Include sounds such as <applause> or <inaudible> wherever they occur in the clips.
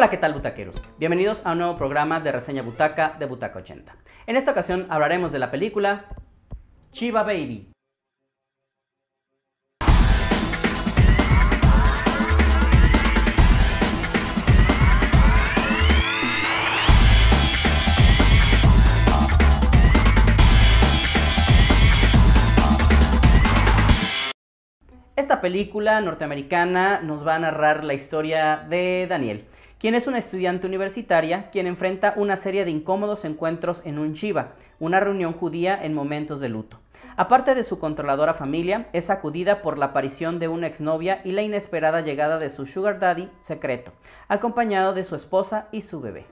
Hola, ¿qué tal butaqueros? Bienvenidos a un nuevo programa de reseña butaca de Butaca 80. En esta ocasión hablaremos de la película Chiva Baby. Esta película norteamericana nos va a narrar la historia de Daniel, quien es una estudiante universitaria quien enfrenta una serie de incómodos encuentros en un shiva, una reunión judía en momentos de luto. Aparte de su controladora familia, es acudida por la aparición de una exnovia y la inesperada llegada de su sugar daddy secreto, acompañado de su esposa y su bebé.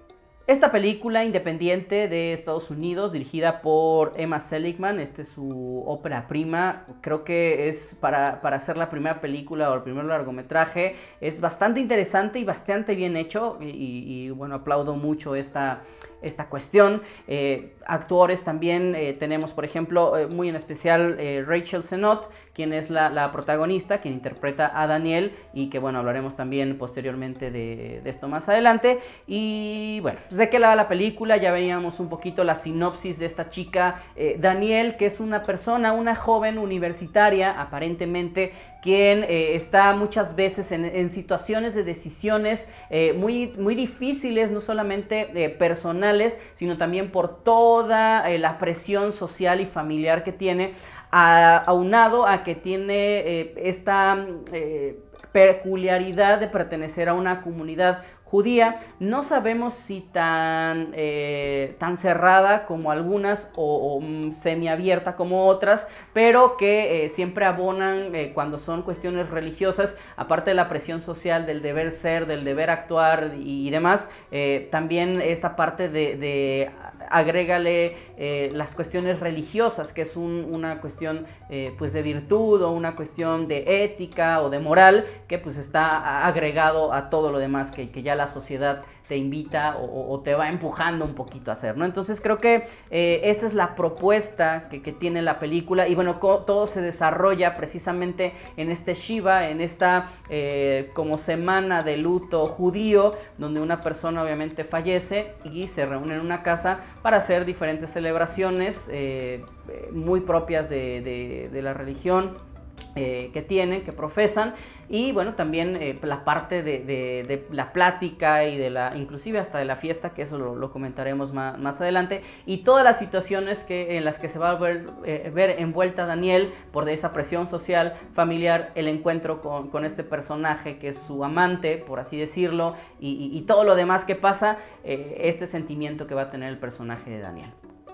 Esta película independiente de Estados Unidos, dirigida por Emma Seligman, esta es su ópera prima, creo que es para, para hacer la primera película o el primer largometraje, es bastante interesante y bastante bien hecho y, y bueno, aplaudo mucho esta, esta cuestión. Eh, actores también eh, tenemos, por ejemplo, eh, muy en especial Rachel Senot, quien es la, protagonista, quien interpreta a Daniel y que, bueno, hablaremos también posteriormente de, esto más adelante. Y bueno, pues de qué lado la película, ya veíamos un poquito la sinopsis de esta chica, Daniel, que es una persona, una joven universitaria, aparentemente quien eh, está muchas veces en, situaciones de decisiones eh, muy, muy difíciles, no solamente eh, personales, sino también por toda la presión social y familiar que tiene, aunado a que tiene esta peculiaridad de pertenecer a una comunidad judía, no sabemos si tan, eh, tan cerrada como algunas o, mm, semiabierta como otras, pero que eh, siempre abonan eh, cuando son cuestiones religiosas, aparte de la presión social, del deber ser, del deber actuar y, demás, también esta parte de agrégale eh, las cuestiones religiosas, que es una cuestión eh, pues de virtud o una cuestión de ética o de moral, que pues está agregado a todo lo demás que, que ya la sociedad te invita o, te va empujando un poquito a hacer, Entonces creo que eh, esta es la propuesta que, tiene la película y bueno, todo se desarrolla precisamente en este Shiva, en esta eh, como semana de luto judío, donde una persona obviamente fallece y se reúne en una casa para hacer diferentes celebraciones eh, muy propias de la religión eh, que tienen, que profesan, y bueno, también eh, la parte de, la plática y de la, inclusive hasta de la fiesta, que eso lo, comentaremos más, adelante, y todas las situaciones que, en las que se va a ver, eh, ver envuelta Daniel por esa presión social, familiar, el encuentro con, este personaje que es su amante, por así decirlo, y todo lo demás que pasa, este sentimiento que va a tener el personaje de Daniel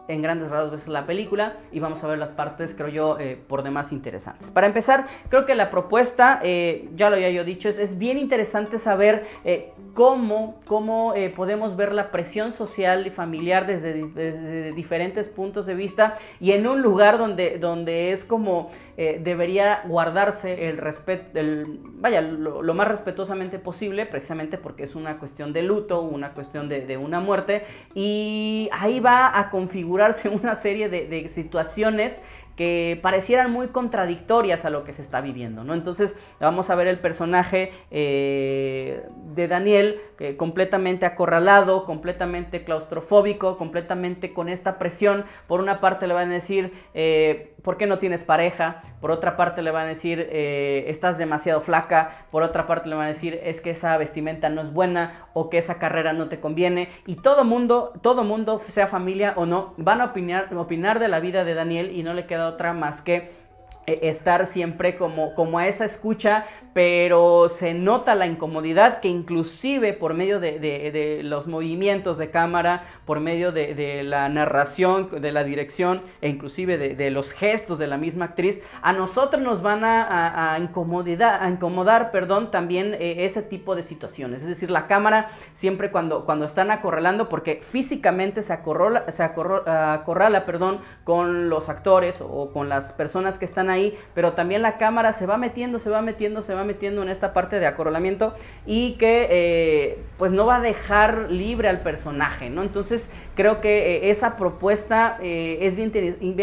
en grandes rasgos es la película y vamos a ver las partes, creo yo, eh, por demás interesantes. Para empezar, creo que la propuesta, eh, ya lo había yo dicho, es, es bien interesante saber eh, cómo, cómo podemos ver la presión social y familiar desde, desde, diferentes puntos de vista y en un lugar donde, donde es como debería guardarse el respeto, el, vaya, lo, más respetuosamente posible, precisamente porque es una cuestión de luto, una cuestión de, de una muerte y ahí va a configurar una serie de situaciones que parecieran muy contradictorias a lo que se está viviendo, ¿no? Entonces vamos a ver el personaje eh, de Daniel eh, completamente acorralado, completamente claustrofóbico, completamente con esta presión. Por una parte le van a decir, eh, ¿por qué no tienes pareja? Por otra parte le van a decir, estás demasiado flaca. Por otra parte le van a decir, es que esa vestimenta no es buena o que esa carrera no te conviene. Y todo mundo, todo mundo, sea familia o no, van a opinar, opinar de la vida de Daniel y no le queda otra más que e-, estar siempre como, como a esa escucha, pero se nota la incomodidad que inclusive por medio de, los movimientos de cámara, por medio de, la narración, de la dirección e inclusive de, los gestos de la misma actriz, a nosotros nos van a, incomodidad, incomodar perdón, también eh, ese tipo de situaciones. Es decir, la cámara siempre cuando, cuando están acorralando, porque físicamente se acorrala, se acorrala, perdón, con los actores o con las personas que están ahí, pero también la cámara se va metiendo, se va metiendo, se va metiendo en esta parte de acorralamiento y que eh, pues no va a dejar libre al personaje, ¿no? Entonces Creo que eh, esa propuesta eh, es bien,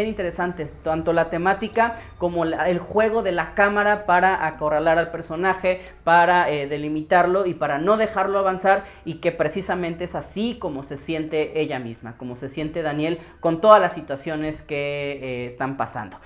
interesante, tanto la temática como el juego de la cámara para acorralar al personaje, para eh, delimitarlo y para no dejarlo avanzar y que precisamente es así como se siente ella misma, como se siente Daniel con todas las situaciones que están pasando.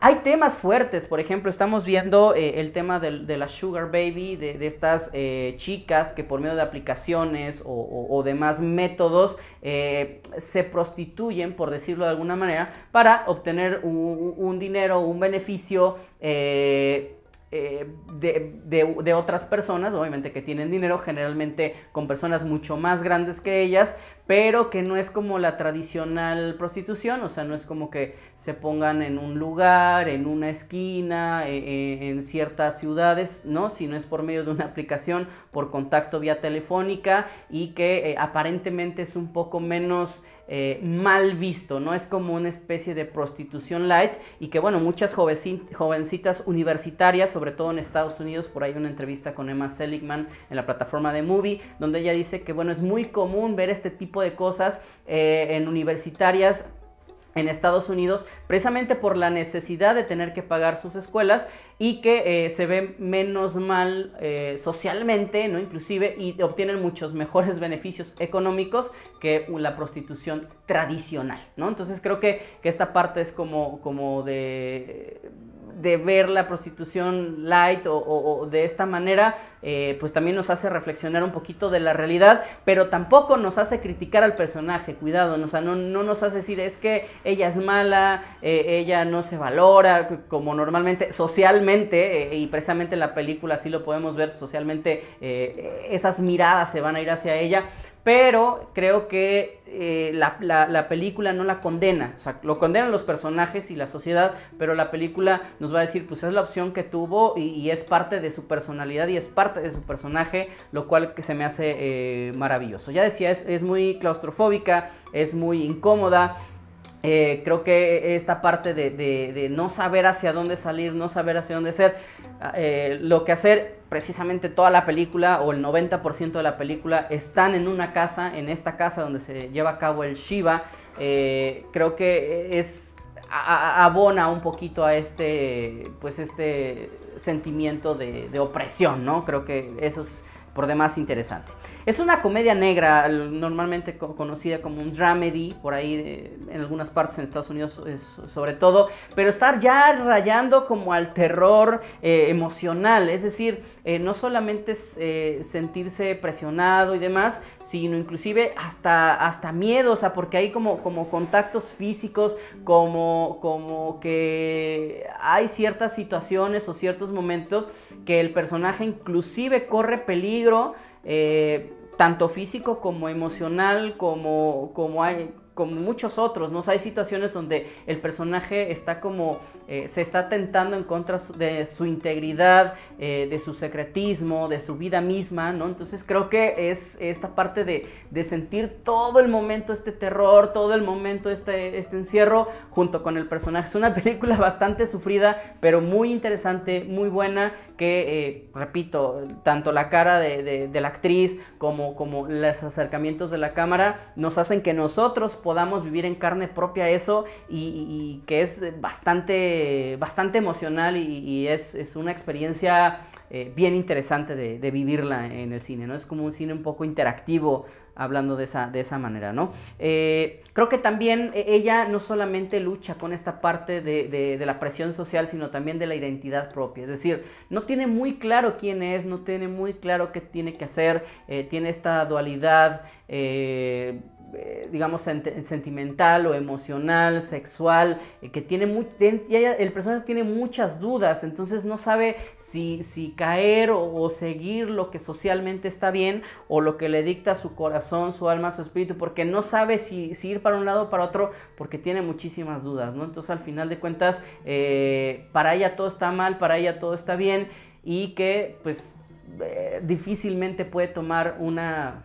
Hay temas fuertes, por ejemplo, estamos viendo el tema de, la Sugar Baby, de, estas chicas que por medio de aplicaciones o demás métodos eh, se prostituyen, por decirlo de alguna manera, para obtener un, dinero, un beneficio eh, eh, de, otras personas, obviamente que tienen dinero, generalmente con personas mucho más grandes que ellas, pero que no es como la tradicional prostitución, o sea, no es como que se pongan en un lugar, en una esquina, e, e, en ciertas ciudades, no, sino es por medio de una aplicación, por contacto vía telefónica y que eh, aparentemente es un poco menos eh, mal visto, ¿no? Es como una especie de prostitución light y que, bueno, muchas jovencitas universitarias, sobre todo en Estados Unidos, por ahí una entrevista con Emma Seligman en la plataforma de Movie, donde ella dice que, bueno, es muy común ver este tipo de cosas eh, en universitarias en Estados Unidos, precisamente por la necesidad de tener que pagar sus escuelas, y que eh, se ven menos mal eh, socialmente, ¿no? Inclusive, y obtienen muchos mejores <laughs> beneficios económicos que la prostitución tradicional, ¿no? Entonces creo que, esta parte es como, como de de ver la prostitución light o, de esta manera, eh, pues también nos hace reflexionar un poquito de la realidad, pero tampoco nos hace criticar al personaje, cuidado, no, no, nos hace decir es que ella es mala, ella no se valora, como normalmente socialmente eh, y precisamente la película así lo podemos ver socialmente, eh, esas miradas se van a ir hacia ella, pero creo que eh, la, película no la condena, o sea, lo condenan los personajes y la sociedad, pero la película nos va a decir, pues es la opción que tuvo y, es parte de su personalidad y es parte de su personaje, lo cual que se me hace maravilloso. Ya decía, es, es muy claustrofóbica, es muy incómoda, eh, creo que esta parte de, no saber hacia dónde salir, no saber hacia dónde ser, eh, lo que hacer precisamente toda la película o el 90% de la película están en una casa, en esta casa donde se lleva a cabo el Shiva, eh, creo que abona un poquito a este, pues este sentimiento de, opresión, Creo que eso es por demás interesante. Es una comedia negra, normalmente conocida como un dramedy, por ahí en algunas partes en Estados Unidos sobre todo, pero estar ya rayando como al terror eh, emocional, es decir, eh, no solamente eh, sentirse presionado y demás, sino inclusive hasta, hasta miedo, o sea, porque hay como, como contactos físicos, como, como que hay ciertas situaciones o ciertos momentos que el personaje inclusive corre peligro tanto físico como emocional, como, como hay, como muchos otros, ¿no? hay situaciones donde el personaje está como, eh, se está tentando en contra de su integridad, eh, de su secretismo, de su vida misma, ¿no? Entonces creo que es esta parte de, de sentir todo el momento este terror, todo el momento este, este encierro junto con el personaje. Es una <laughs> película bastante sufrida, pero muy interesante, muy buena, que, eh, repito, tanto la cara de, la actriz como, como los acercamientos de la cámara nos hacen que nosotros podamos vivir en carne propia eso y, que es bastante, bastante emocional y, es, una experiencia eh, bien interesante de, vivirla en el cine, ¿no? Es como un cine un poco interactivo hablando de esa, de esa manera, ¿no? Eh, creo que también e, ella no solamente lucha con esta parte de, la presión social, sino también de la identidad propia. Es decir, no tiene muy claro quién es, no tiene muy claro qué tiene que hacer, eh, tiene esta dualidad. Eh, digamos, sentimental o emocional, sexual, eh, que tiene el personaje tiene muchas dudas, entonces no sabe si, si caer o, seguir lo que socialmente está bien o lo que le dicta su corazón, su alma, su espíritu, porque no sabe si, ir para un lado o para otro, porque tiene muchísimas dudas, ¿no? Entonces al final de cuentas, eh, para ella todo está mal, para ella todo está bien y que pues difícilmente puede tomar una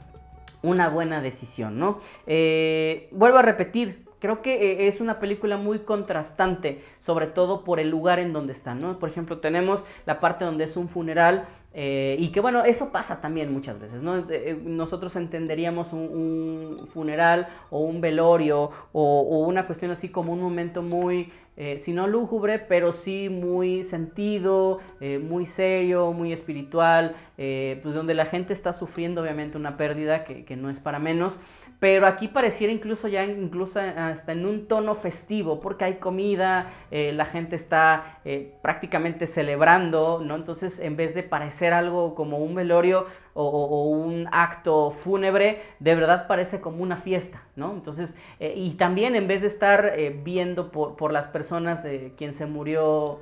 una buena decisión, ¿no? Eh, vuelvo a repetir, creo que eh, es una película muy contrastante, sobre todo por el lugar en donde están, ¿no? Por ejemplo, tenemos la parte donde es un funeral. Eh, y que bueno, eso pasa también muchas veces, ¿no? nosotros entenderíamos un, funeral o un velorio o, una cuestión así como un momento muy sino eh, si no lúgubre, pero sí muy sentido, eh, muy serio, muy espiritual, eh, pues donde la gente está sufriendo obviamente una pérdida que, que, no es para menos. Pero aquí pareciera incluso ya, incluso hasta en un tono festivo, porque hay comida, la gente está prácticamente celebrando, ¿no? Entonces, en vez de parecer algo como un velorio, o, un acto fúnebre, de verdad parece como una fiesta, ¿no? Entonces, eh, y también en vez de estar eh, viendo por, las personas de eh, quien se murió,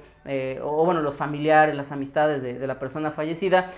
o bueno, los familiares, las amistades de, la persona fallecida,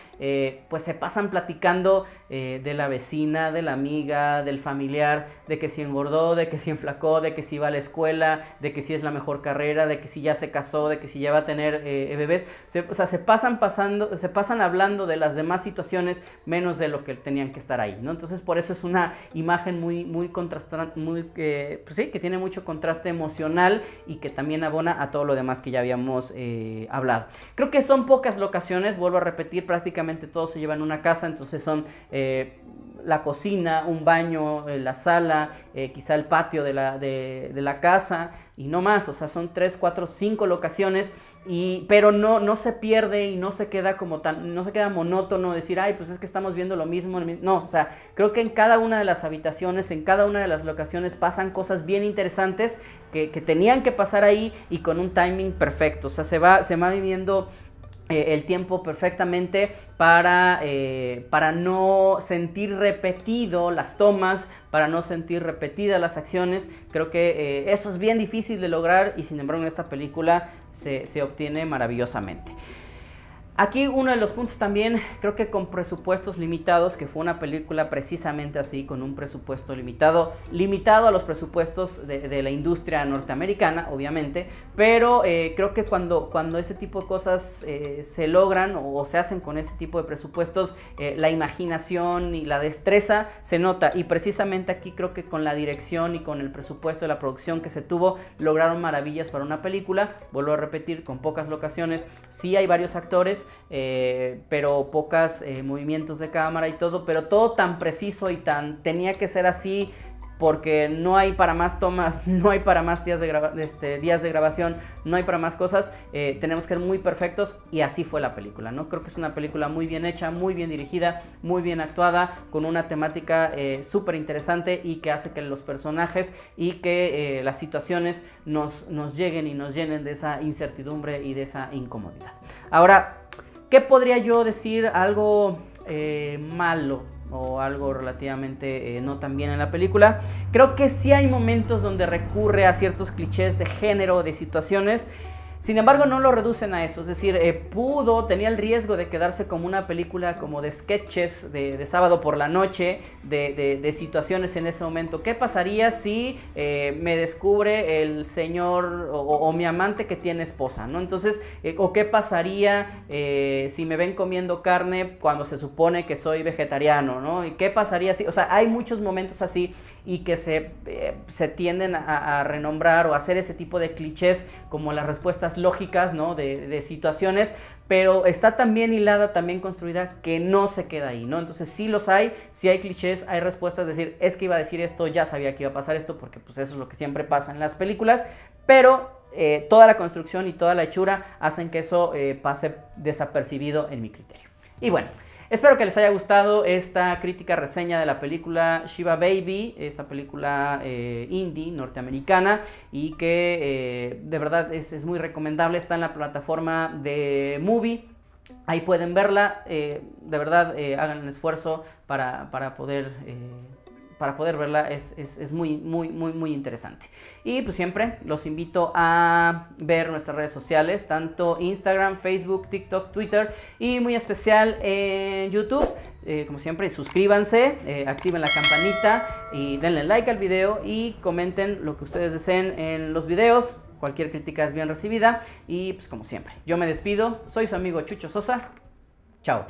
pues se pasan platicando de la vecina, de la amiga, del familiar, de que si engordó, de que si enflacó, de que si va a la escuela, de que si es la mejor carrera, de que si ya se casó, de que si ya va a tener bebés. o sea, se pasan pasando, se pasan hablando de las demás situaciones menos de lo que tenían que estar ahí, Entonces por eso es una imagen muy, muy contrastante, muy, pues que tiene mucho contraste emocional y que también abona a todo lo demás que ya habíamos eh, hablado. Creo que son pocas locaciones, vuelvo a repetir, prácticamente todo se lleva en una casa, entonces son... Eh, la cocina, un baño, eh, la sala, quizá el patio de la, de la casa y no más, o sea, son 3, 4, 5 locaciones pero no, no se pierde y no se queda como tan, no se queda monótono decir, ay, pues es que estamos viendo lo mismo. No, o sea, creo que en cada una de las habitaciones, en cada una de las locaciones pasan cosas bien interesantes que, que tenían que pasar ahí y con un timing perfecto. O sea, se va, se va viviendo eh, el tiempo perfectamente eh, para, no sentir repetido las tomas, para no sentir repetidas las acciones. Creo que eh, eso es bien difícil de lograr y sin embargo en esta película se obtiene maravillosamente. Aquí uno de los puntos también, creo que con presupuestos limitados, que fue una película precisamente así, con un presupuesto limitado, limitado a los presupuestos de, la industria norteamericana, obviamente, pero eh, creo que cuando, cuando este tipo de cosas eh, se logran o, se hacen con ese tipo de presupuestos, eh, la imaginación y la destreza se nota. Y precisamente aquí creo que con la dirección y con el presupuesto de la producción que se tuvo, lograron maravillas para una película. Vuelvo a repetir, con pocas locaciones, sí hay varios actores, eh, pero pocas eh, movimientos de cámara y todo, pero todo tan preciso y tan tenía que ser así porque no hay para más tomas, <laughs> no hay para más este, días de, grabación, no hay para más cosas, eh, tenemos que ser muy perfectos y así fue la película, ¿no? Creo que es una película muy bien hecha, muy bien dirigida, muy bien actuada, con una temática eh, súper interesante y que hace que los personajes y que eh, las situaciones nos lleguen y nos llenen de esa incertidumbre y de esa incomodidad. Ahora, ¿qué podría yo decir algo malo o algo relativamente eh, no tan bien en la película. Creo que sí hay momentos donde recurre a ciertos clichés de género, o de situaciones, sin embargo, no lo reducen a eso, es decir, eh, pudo, tenía el riesgo de quedarse como una película como de sketches de, de sábado por la noche, de, de, situaciones en ese momento. ¿Qué pasaría si eh, me descubre el señor o, mi amante que tiene esposa, ¿no? Entonces, eh, ¿o qué pasaría si me ven comiendo carne cuando se supone que soy vegetariano, ¿no? ¿Y qué pasaría si, o sea, hay muchos momentos así y que se, eh, tienden a, renombrar o hacer ese tipo de clichés como las respuestas lógicas ¿no? de, situaciones, pero está tan bien hilada, tan bien construida que no se queda ahí, ¿no? Entonces sí los hay, sí hay clichés, hay respuestas, es decir, es que iba a decir esto, ya sabía que iba a pasar esto, porque pues eso es lo que siempre pasa en las películas, pero eh, toda la construcción y toda la hechura hacen que eso eh, pase desapercibido en mi criterio. Y bueno, Espero que les haya gustado esta crítica reseña de la película Shiva Baby, esta película eh, indie norteamericana y que eh, de verdad es, muy recomendable. Está en la plataforma de Movie. Ahí pueden verla. Eh, de verdad, hagan el esfuerzo para, para poder para poder verla es, es, es, muy, muy, muy, muy interesante. Y pues siempre los invito a ver nuestras redes sociales, tanto Instagram, Facebook, TikTok, Twitter y muy especial en YouTube. Eh, como siempre, suscríbanse, eh, activen la campanita y denle like al video y comenten lo que ustedes deseen en los videos. Cualquier crítica es bien recibida y pues como siempre, yo me despido. Soy su amigo Chucho Sosa. Chao.